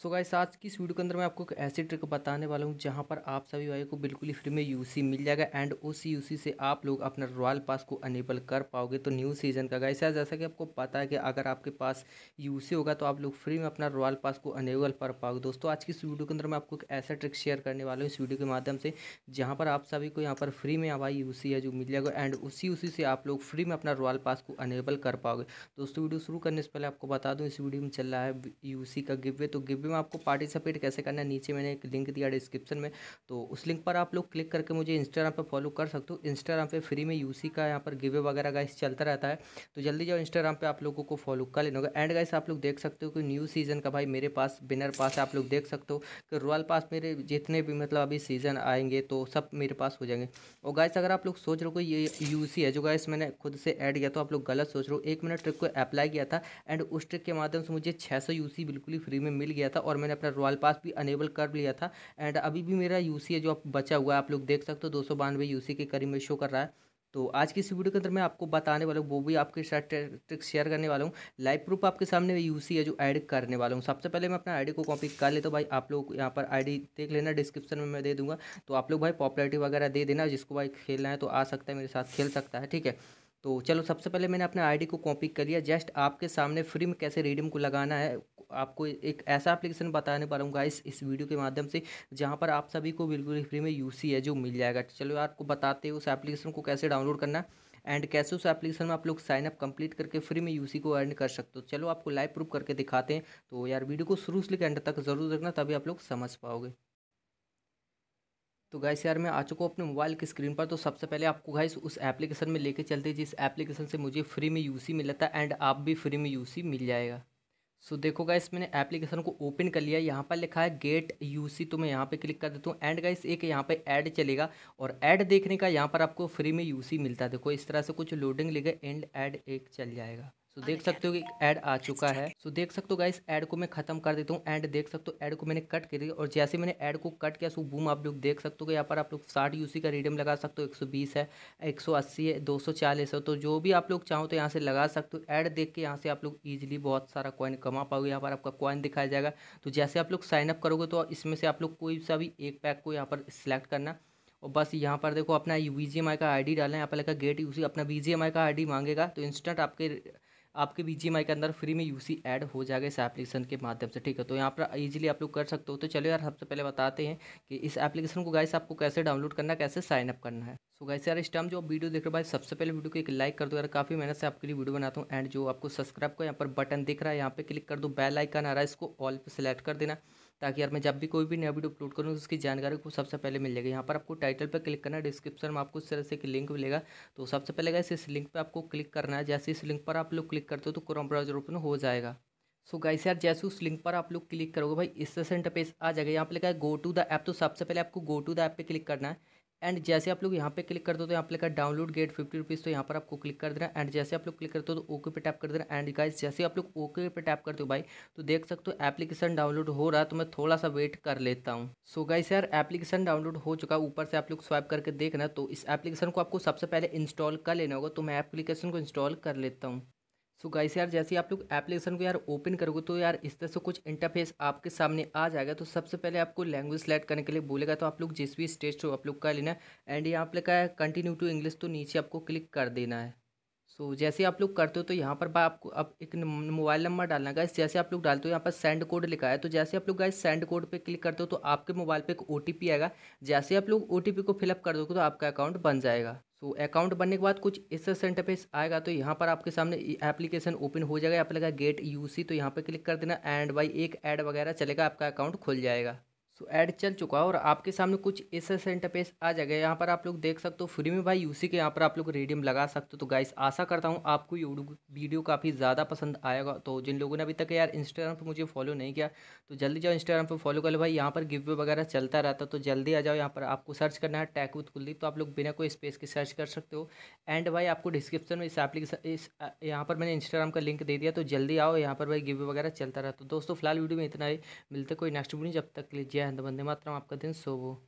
सो so guys आज की इस वीडियो के अंदर मैं आपको एक ऐसी ट्रिक बताने वाला हूँ जहाँ पर आप सभी भाई को बिल्कुल ही फ्री में यूसी मिल जाएगा एंड उस यूसी से आप लोग अपना रॉयल पास को अनेबल कर पाओगे तो न्यू सीजन का गाइस यार जैसा कि आपको पता है कि अगर आपके पास यूसी होगा तो आप लोग फ्री में अपना रॉयल पास को अनेबल कर पाओगे दोस्तों आज की इस वीडियो के अंदर मैं आपको एक ऐसा ट्रिक शेयर करने वाला हूँ इस वीडियो के माध्यम से जहाँ पर आप सभी को यहाँ पर फ्री में हमारी यू है जो मिल जाएगा एंड उसी यूसी से आप लोग फ्री में अपना रॉयल पास को अनेबल कर पाओगे दोस्तों वीडियो शुरू करने से पहले आपको बता दूँ इस वीडियो में चल रहा है यू का गिव्य तो गिव्य में आपको पार्टिसिपेट कैसे करना है नीचे मैंने एक लिंक दिया डिस्क्रिप्शन में तो उस लिंक पर आप लोग क्लिक करके मुझे इंस्टाग्राम पर फॉलो कर सकते हो इंस्टाग्राम पर फ्री में यूसी का यहाँ पर गिवे वगैरह गाइस चलता रहता है तो जल्दी जाओ इंस्टाग्राम पर आप लोगों को फॉलो कर लेना होगा एंड गाइस आप लोग देख सकते हो कि न्यू सीज़न का भाई मेरे पास बिनर पास है आप लोग देख सकते हो कि रॉयल पास मेरे जितने भी मतलब अभी सीज़न आएंगे तो सब मेरे पास हो जाएंगे और गाइस अगर आप लोग सोच रहे हो ये यूसी है जो गाइस मैंने खुद से ऐड किया तो आप लोग गलत सोच रहे हो एक मैंने ट्रिक को अप्लाई किया था एंड उस ट्रिक के माध्यम से मुझे 600 यूसी बिल्कुल ही फ्री में मिल गया था था और मैंने अपना रॉयल पास भी अनेबल कर लिया था एंड अभी भी मेरा यू जो जो बचा हुआ है आप लोग देख सकते हो दो सौ बानवे यू के करीब में शो कर रहा है तो आज की इस वीडियो के अंदर मैं आपको बताने वाला हूँ वो भी आपके साथ ट्रिक शेयर करने वाला हूँ लाइव प्रूफ आपके सामने यूसी है जो ऐड करने वाला हूँ सबसे पहले मैं अपना आईडी को कॉपी कर लेता तो भाई आप लोग यहाँ पर आईडी देख लेना डिस्क्रिप्शन में मैं दे दूँगा तो आप लोग भाई पॉपुलरिटी वगैरह दे देना जिसको भाई खेलना है तो आ सकता है मेरे साथ खेल सकता है ठीक है तो चलो सबसे पहले मैंने अपने आईडी को कॉपी कर लिया जस्ट आपके सामने फ्री में कैसे रिडीम को लगाना है आपको एक ऐसा एप्लीकेशन बताने रहा हूँ इस वीडियो के माध्यम से जहाँ पर आप सभी को बिल्कुल फ्री में यू है जो मिल जाएगा चलो आपको बताते हैं उस एप्लीकेशन को कैसे डाउनलोड करना एंड कैसे उस एप्लीकेशन में आप लोग साइनअप कंप्लीट करके फ्री में यूसी को अर्न कर सकते हो चलो आपको लाइव प्रूफ करके दिखाते हैं तो यार वीडियो को शुरू से लेकर एंड तक जरूर देखना तभी आप लोग समझ पाओगे तो गाइस यार मैं आ चुका हूँ अपने मोबाइल की स्क्रीन पर तो सबसे पहले आपको गाइस उस एप्लीकेशन में लेके चलते जिस एप्लीकेशन से मुझे फ्री में यूसी मिला था एंड आप भी फ्री में यूसी मिल जाएगा सो so, देखो गाइस मैंने एप्लीकेशन को ओपन कर लिया यहाँ पर लिखा है गेट यूसी तो मैं यहाँ पे क्लिक कर देता हूँ एंड गाइस एक यहाँ पे ऐड चलेगा और ऐड देखने का यहाँ पर आपको फ्री में यूसी मिलता है देखो इस तरह से कुछ लोडिंग लेगा एंड ऐड एक चल जाएगा तो देख सकते हो कि ऐड आ चुका है तो देख सकते हो गाइस ऐड को मैं खत्म कर देता हूँ एंड देख सकते हो ऐड को मैंने कट कर दिया और जैसे मैंने ऐड को कट किया सो बूम आप लोग देख सकते हो यहाँ पर आप लोग साठ यूसी का रिडियम लगा सकते हो एक सौ बीस है एक सौ अस्सी है दो सौ चालीस है तो जो भी आप लोग चाहो तो यहाँ से लगा सकते हो ऐड देख के यहाँ से आप लोग ईजिली बहुत सारा कॉइन कमा पाओगे यहाँ पर आपका कॉइन दिखाया जाएगा तो जैसे आप लोग साइनअप करोगे तो इसमें से आप लोग कोई सा भी एक पैक को यहाँ पर सिलेक्ट करना और बस यहाँ पर देखो अपना वी का आईडी डालना है यहाँ पर लगा गेट यूसी अपना वी का आईडी मांगेगा तो इंस्टेंट आपके आपके बी के अंदर फ्री में यूसी ऐड हो जाएगा इस एप्लीकेशन के माध्यम से ठीक है तो यहाँ पर ईजिली आप लोग कर सकते हो तो चलो यार सबसे पहले बताते हैं कि इस एप्लीकेशन को गाइस आपको कैसे डाउनलोड करना है कैसे साइनअप करना है सो गाइस यार इस टाइम जो वीडियो देख रहे हो भाई सबसे पहले वीडियो को एक लाइक कर दो यार काफ़ी मेहनत से आपके लिए वीडियो बनाता हूँ एंड जो आपको सब्सक्राइब का यहाँ पर बटन दिख रहा है यहाँ पर क्लिक कर दो बेल आइकन आ रहा है इसको ऑल पर सेलेक्ट कर देना ताकि यार मैं जब भी कोई भी नया वीडियो अपलोड करूँ तो उसकी जानकारी को सबसे पहले मिल जाएगी यहाँ पर आपको टाइटल पर क्लिक करना है डिस्क्रिप्शन में आपको इस तरह से एक लिंक मिलेगा तो सबसे पहले गाइस इस लिंक पर आपको क्लिक करना है जैसे इस लिंक पर आप लोग क्लिक करते हो तो क्रोम ब्राउजर ओपन हो जाएगा सो so गाइस यार जैसे उस लिंक पर आप लोग क्लिक करोगे भाई इस तरह से इंटरफेस आ जाएगा यहाँ पर लिखा है गो टू द ऐप तो सबसे पहले आपको गो टू द ऐप पर क्लिक करना है एंड जैसे आप लोग यहाँ पे क्लिक करते हो तो यहाँ पे लिखा डाउनलोड गेट फिफ्टी रुपीज़ तो यहाँ पर आपको क्लिक कर देना एंड जैसे आप लोग क्लिक करते हो तो ओके पे टैप कर देना एंड गाइस जैसे आप लोग ओके पे टैप करते हो भाई तो देख सकते हो एप्लीकेशन डाउनलोड हो रहा है तो मैं थोड़ा सा वेट कर लेता हूँ सो गाइस यार एप्लीकेशन डाउनलोड हो चुका है ऊपर से आप लोग स्वाइप करके देखना तो इस एप्लीकेशन को आपको सबसे पहले इंस्टॉल कर लेना होगा तो मैं एप्लीकेशन को इंस्टॉल कर लेता हूँ सो so गाइस यार जैसे आप लोग एप्लीकेशन को यार ओपन करोगे तो यार इस तरह से कुछ इंटरफेस आपके सामने आ जाएगा तो सबसे पहले आपको लैंग्वेज सेलेक्ट करने के लिए बोलेगा तो आप लोग जिस भी स्टेज हो आप लोग का लेना है एंड यहाँ पर लिखा है कंटिन्यू टू इंग्लिश तो नीचे आपको क्लिक कर देना है सो so, जैसे आप लोग करते हो तो यहाँ पर आपको अब एक मोबाइल नंबर डालना गाइस जैसे आप लोग डालते हो यहाँ पर सेंड कोड लिखा है तो जैसे आप लोग गाइस सेंड कोड पे क्लिक करते हो तो आपके मोबाइल पे एक ओ आएगा जैसे आप लोग ओ को फिलअप कर दोगे तो आपका अकाउंट बन जाएगा तो अकाउंट बनने के बाद कुछ इस सेंटर पे आएगा तो यहाँ पर आपके सामने एप्लीकेशन ओपन हो जाएगा आप लगा गेट यूसी तो यहाँ पर क्लिक कर देना एंड बाई एक ऐड वगैरह चलेगा आपका अकाउंट खुल जाएगा सो तो ऐड चल चुका है और आपके सामने कुछ ऐसा इंटरफेस आ जाएगा यहाँ पर आप लोग देख सकते हो फ्री में भाई यूसी के यहाँ पर आप लोग रेडियम लगा सकते हो तो गाइस आशा करता हूँ आपको ये वीडियो काफ़ी ज़्यादा पसंद आएगा तो जिन लोगों ने अभी तक यार इंस्टाग्राम पर मुझे फॉलो नहीं किया तो जल्दी जाओ इंस्टाग्राम पर फॉलो कर लो भाई यहाँ पर गिव वगैरह चलता रहता तो जल्दी आ जाओ यहाँ पर आपको सर्च करना है टैक विथ कुलदीप तो आप लोग बिना कोई स्पेस के सर्च कर सकते हो एंड भाई आपको डिस्क्रिप्शन में इस एप्लीकेशन इस यहाँ पर मैंने इंस्टाग्राम का लिंक दे दिया तो जल्दी आओ यहाँ पर भाई गिव वगैरह चलता रहता तो दोस्तों फिलहाल वीडियो में इतना ही मिलते कोई नेक्स्ट वीडियो जब तक लीजिए तो बंदे मातरम आपका दिन शुभ हो